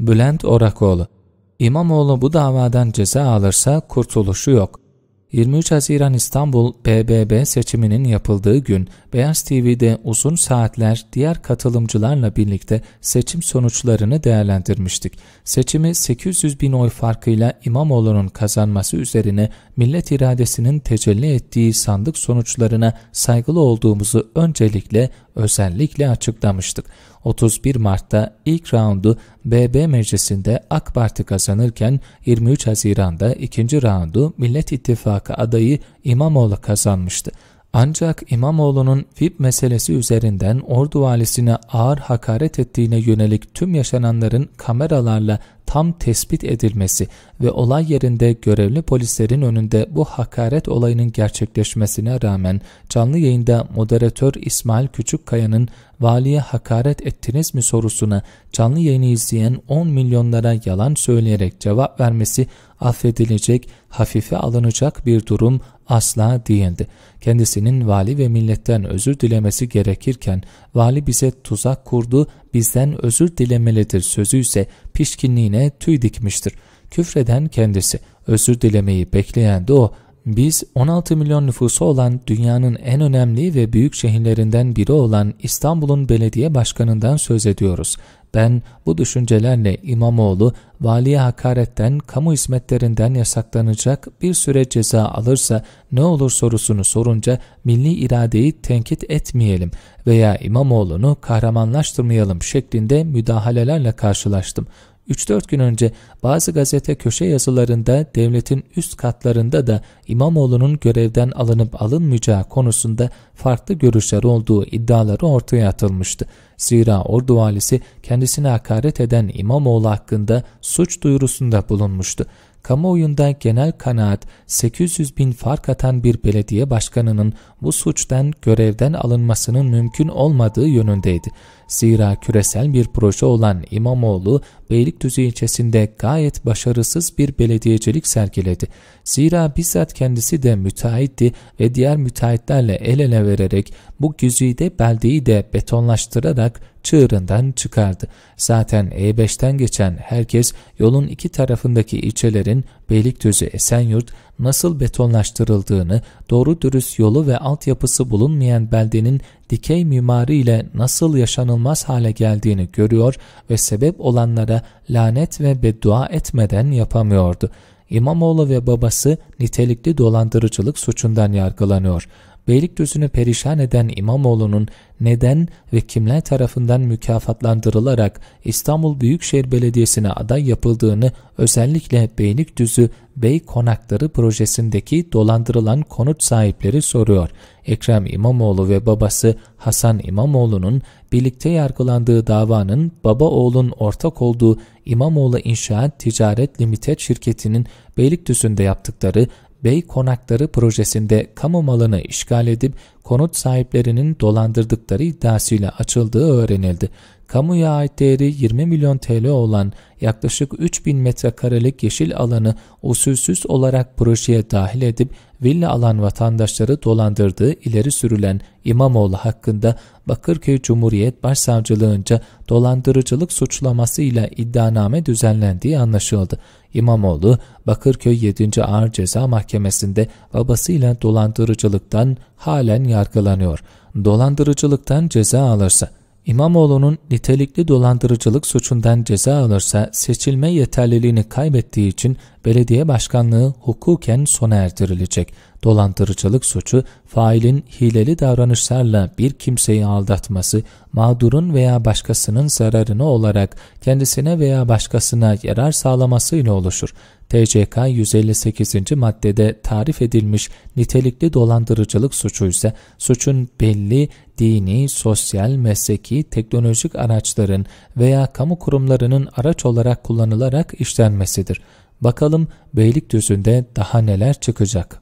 Bülent Orakoğlu İmamoğlu bu davadan ceza alırsa kurtuluşu yok. 23 Haziran İstanbul BBB seçiminin yapıldığı gün Beyaz TV'de uzun saatler diğer katılımcılarla birlikte seçim sonuçlarını değerlendirmiştik. Seçimi 800 bin oy farkıyla İmamoğlu'nun kazanması üzerine millet iradesinin tecelli ettiği sandık sonuçlarına saygılı olduğumuzu öncelikle özellikle açıklamıştık. 31 Mart'ta ilk raundu BB Meclisi'nde AK Parti kazanırken 23 Haziran'da ikinci raundu Millet İttifakı adayı İmamoğlu kazanmıştı. Ancak İmamoğlu'nun VIP meselesi üzerinden ordu valisine ağır hakaret ettiğine yönelik tüm yaşananların kameralarla tam tespit edilmesi ve olay yerinde görevli polislerin önünde bu hakaret olayının gerçekleşmesine rağmen canlı yayında moderatör İsmail Küçükkaya'nın valiye hakaret ettiniz mi sorusuna canlı yayını izleyen 10 milyonlara yalan söyleyerek cevap vermesi affedilecek, hafife alınacak bir durum asla değildi. Kendisinin vali ve milletten özür dilemesi gerekirken vali bize tuzak kurdu, bizden özür dilemelidir sözü ise pişkinliğine tüy dikmiştir. Küfreden kendisi, özür dilemeyi bekleyen de o. Biz 16 milyon nüfusu olan dünyanın en önemli ve büyük şehirlerinden biri olan İstanbul'un belediye başkanından söz ediyoruz. Ben bu düşüncelerle İmamoğlu valiye hakaretten, kamu hizmetlerinden yasaklanacak bir süre ceza alırsa ne olur sorusunu sorunca milli iradeyi tenkit etmeyelim veya İmamoğlu'nu kahramanlaştırmayalım şeklinde müdahalelerle karşılaştım. 3-4 gün önce bazı gazete köşe yazılarında devletin üst katlarında da İmamoğlu'nun görevden alınıp alınmayacağı konusunda farklı görüşler olduğu iddiaları ortaya atılmıştı. Zira Ordu valisi kendisine hakaret eden İmamoğlu hakkında suç duyurusunda bulunmuştu. Kamuoyunda genel kanaat 800 bin fark atan bir belediye başkanının bu suçtan görevden alınmasının mümkün olmadığı yönündeydi. Zira küresel bir proje olan İmamoğlu Beylikdüzü ilçesinde gayet başarısız bir belediyecilik sergiledi. Zira bizzat kendisi de müteahhitti ve diğer müteahhitlerle el ele vererek bu güzide beldeyi de betonlaştırarak çığırından çıkardı. Zaten E5'ten geçen herkes yolun iki tarafındaki ilçelerin Beylikdüzü, Esenyurt, nasıl betonlaştırıldığını, doğru dürüst yolu ve altyapısı bulunmayan beldenin dikey mimari ile nasıl yaşanılmaz hale geldiğini görüyor ve sebep olanlara lanet ve beddua etmeden yapamıyordu. İmamoğlu ve babası nitelikli dolandırıcılık suçundan yargılanıyor. Beylikdüzü'nü perişan eden İmamoğlu'nun neden ve kimler tarafından mükafatlandırılarak İstanbul Büyükşehir Belediyesi'ne aday yapıldığını özellikle Beylikdüzü Bey Konakları projesindeki dolandırılan konut sahipleri soruyor. Ekrem İmamoğlu ve babası Hasan İmamoğlu'nun birlikte yargılandığı davanın baba oğlun ortak olduğu İmamoğlu İnşaat Ticaret Limited şirketinin Beylikdüzü'nde yaptıkları Bey Konakları projesinde kamu malını işgal edip konut sahiplerinin dolandırdıkları iddiasıyla açıldığı öğrenildi. Kamuya ait değeri 20 milyon TL olan yaklaşık 3000 metrekarelik yeşil alanı usulsüz olarak projeye dahil edip villa alan vatandaşları dolandırdığı ileri sürülen İmamoğlu hakkında Bakırköy Cumhuriyet Başsavcılığınca dolandırıcılık suçlamasıyla iddianame düzenlendiği anlaşıldı. İmamoğlu, Bakırköy 7. Ağır Ceza Mahkemesi'nde babasıyla dolandırıcılıktan halen yargılanıyor. Dolandırıcılıktan ceza alırsa, İmamoğlu'nun nitelikli dolandırıcılık suçundan ceza alırsa seçilme yeterliliğini kaybettiği için belediye başkanlığı hukuken sona erdirilecek. Dolandırıcılık suçu, failin hileli davranışlarla bir kimseyi aldatması, mağdurun veya başkasının zararını olarak kendisine veya başkasına yarar sağlamasıyla oluşur. TCK 158. maddede tarif edilmiş nitelikli dolandırıcılık suçu ise suçun belli dini, sosyal, mesleki, teknolojik araçların veya kamu kurumlarının araç olarak kullanılarak işlenmesidir. Bakalım Beylikdüzü'nde daha neler çıkacak.